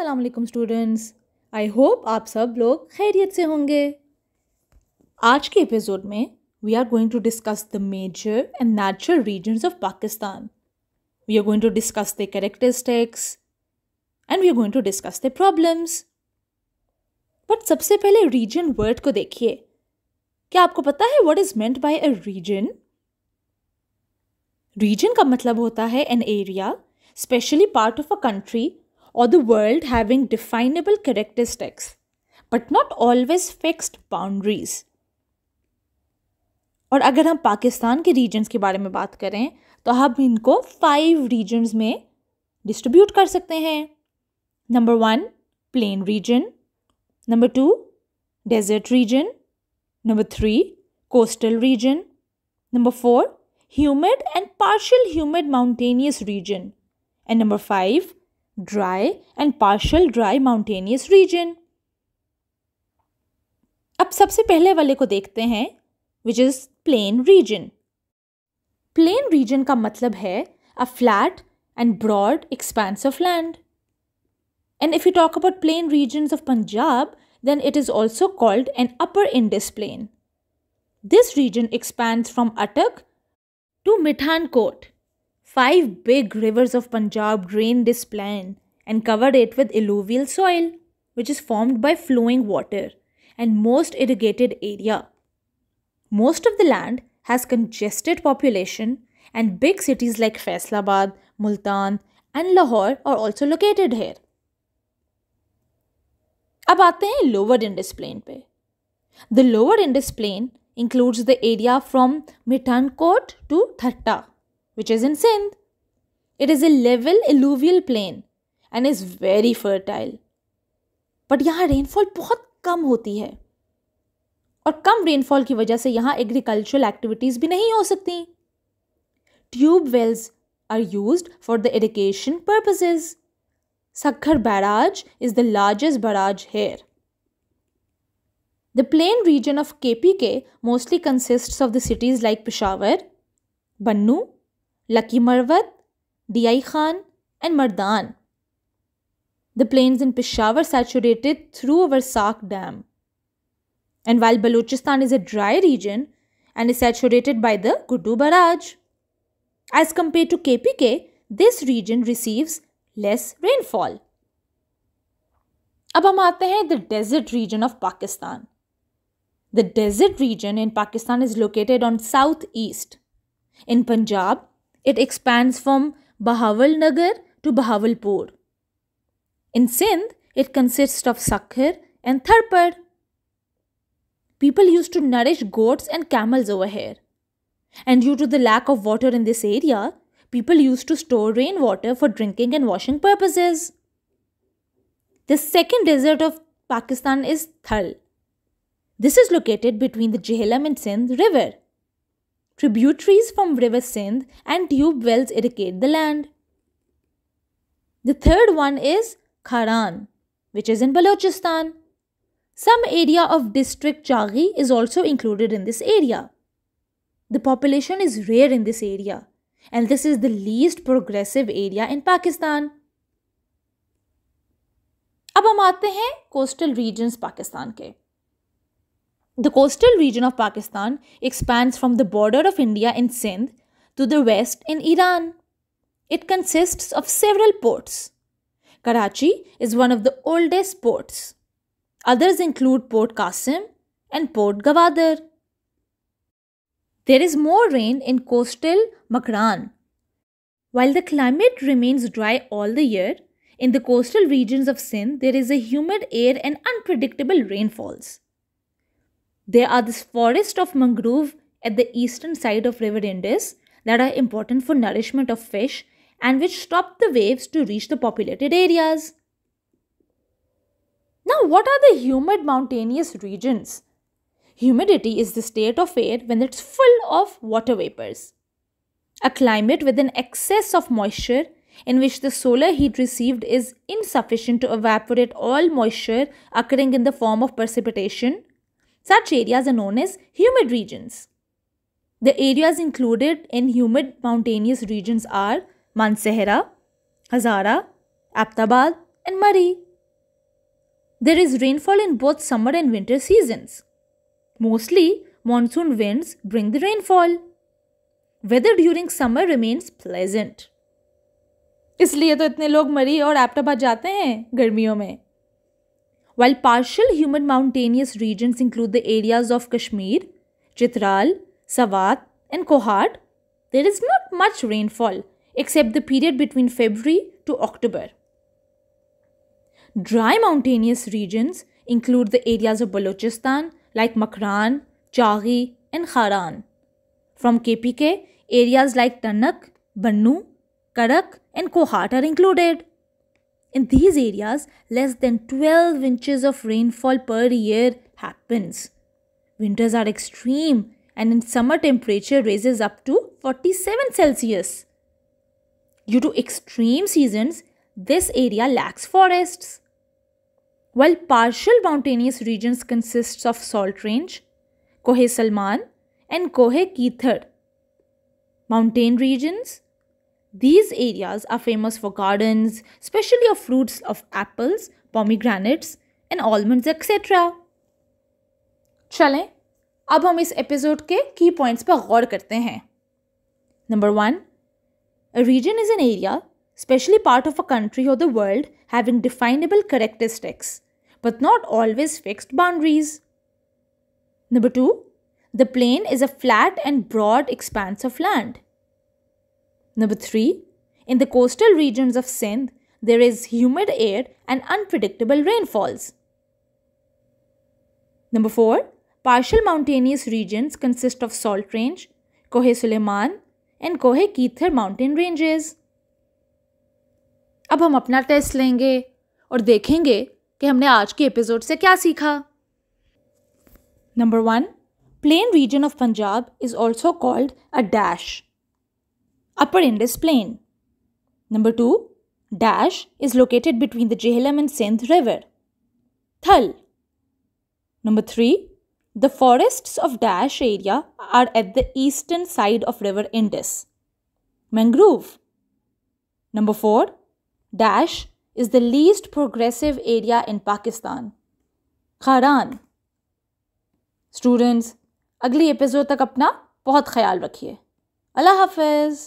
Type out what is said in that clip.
Aslam students I hope आप सब लोग खैरियत से होंगे आज के एपिसोड में we are going to discuss the major and natural regions of Pakistan we are going to discuss the characteristics and we are going to discuss the problems but सबसे पहले रीजन वर्ड को देखिए क्या आपको पता है what is meant by a region region का मतलब होता है an area specially part of a country or the world having definable characteristics, but not always fixed boundaries. और अगर हम पाकिस्तान के रीजन्स के बारे में बात करें तो हम इनको फाइव रीजन्स में डिस्ट्रीब्यूट कर सकते हैं number one plain region number two desert region number three coastal region number four humid and partial humid mountainous region and number five dry and partial dry mountainous region. अब सबसे पहले वाले को देखते हैं which is plain region plain region का मतलब है a flat and broad expanse of land. And if you talk about plain regions of Punjab, then it is also called an Upper Indus Plain. This region expands from Attak to Mithankot Five big rivers of Punjab drain this plain and cover it with alluvial soil, which is formed by flowing water, and most irrigated area. Most of the land has congested population, and big cities like Faisalabad, Multan, and Lahore are also located here. अब आते हैं lower Indus plain पे the lower Indus plain includes the area from Mithankot to Thatta which is in Sindh. It is a level alluvial plain and is very fertile. But यहाँ rainfall बहुत कम होती है और कम rainfall की वजह से यहाँ agricultural activities भी नहीं हो सकती Tube wells are used for the irrigation purposes. Sakhar barrage is the largest barrage here. The plain region of KPK mostly consists of the cities like Peshawar, Bannu, Lucky Marwat, D.I. Khan, and Mardan. The plains in Peshawar saturated through our Sark Dam. And while Balochistan is a dry region and is saturated by the Gudu Barrage, as compared to KPK, this region receives less rainfall. अब हम आते हैं the desert region of Pakistan the desert region in Pakistan is located on south east in Punjab. It expands from Bahawal Nagar to Bahawalpur. In Sindh, it consists of Sakhir and Tharpar. People used to nourish goats and camels over here. And due to the lack of water in this area, people used to store rainwater for drinking and washing purposes. The second desert of Pakistan is Thal. This is located between the Jhelum and Sindh river. Tributaries from river Sindh and tube wells irrigate the land. The third one is Kharan, which is in Balochistan. Some area of district Chaghi is also included in this area. The population is rare in this area and this is the least progressive area in Pakistan. अब हम आते हैं coastal regions Pakistan के the coastal region of Pakistan expands from the border of India in Sindh to the west in Iran. It consists of several ports. Karachi is one of the oldest ports. Others include Port Qasim and Port Gawadar. There is more rain in coastal Makran. While the climate remains dry all the year, in the coastal regions of Sindh there is a humid air and unpredictable rainfalls. There are this forest of mangrove at the eastern side of River Indus that are important for nourishment of fish and which stop the waves to reach the populated areas. Now, what are the humid mountainous regions? Humidity is the state of air when it's full of water vapors. A climate with an excess of moisture in which the solar heat received is insufficient to evaporate all moisture occurring in the form of precipitation such areas are known as humid regions. The areas included in humid mountainous regions are Mansehra, Hazara, Aptabad and Mari. There is rainfall in both summer and winter seasons. Mostly, monsoon winds bring the rainfall. Weather during summer remains pleasant. इसलिए तो इतने लोग मरी और एप्टाबाद जाते हैं गर्मियों में while partial humid mountainous regions include the areas of Kashmir, Chitral, Sawat, and Kohat, there is not much rainfall except the period between February to October. Dry mountainous regions include the areas of Balochistan like Makran, Chaghi, and Kharan. From KPK, areas like Tanak, Bannu, Karak, and Kohat are included. In these areas, less than 12 inches of rainfall per year happens. Winters are extreme and in summer temperature raises up to 47 Celsius. Due to extreme seasons, this area lacks forests. While partial mountainous regions consists of salt range, Koh Salman and Koh Kithar. Mountain regions these areas are famous for gardens, especially of fruits of apples, pomegranates and almonds etc. चलें अब हम इस episode के की points पर गौर करते हैं number one A region is an area, especially part of a country or the world, having definable characteristics, but not always fixed boundaries. Number two, the plain is a flat and broad expanse of land. Number 3. In the coastal regions of Sindh, there is humid air and unpredictable rainfalls. Number 4. Partial mountainous regions consist of Salt Range, Koh Suleiman and Koh kithar mountain ranges. अब हम अपना test लेंगे और देखेंगे कि हमने आज के एपिसोड से क्या सीखा number one plain region of Punjab is also called a dash upper end is plain. Number 2. Dash is located between the Jhelum and Sindh river. Thal. Number 3. The forests of Dash area are at the eastern side of river Indus. Mangrove. Number 4. Dash is the least progressive area in Pakistan. Kharan. Students, अगली episode तक अपना बहुत ख्याल रखिए अल्लाह हाफिज़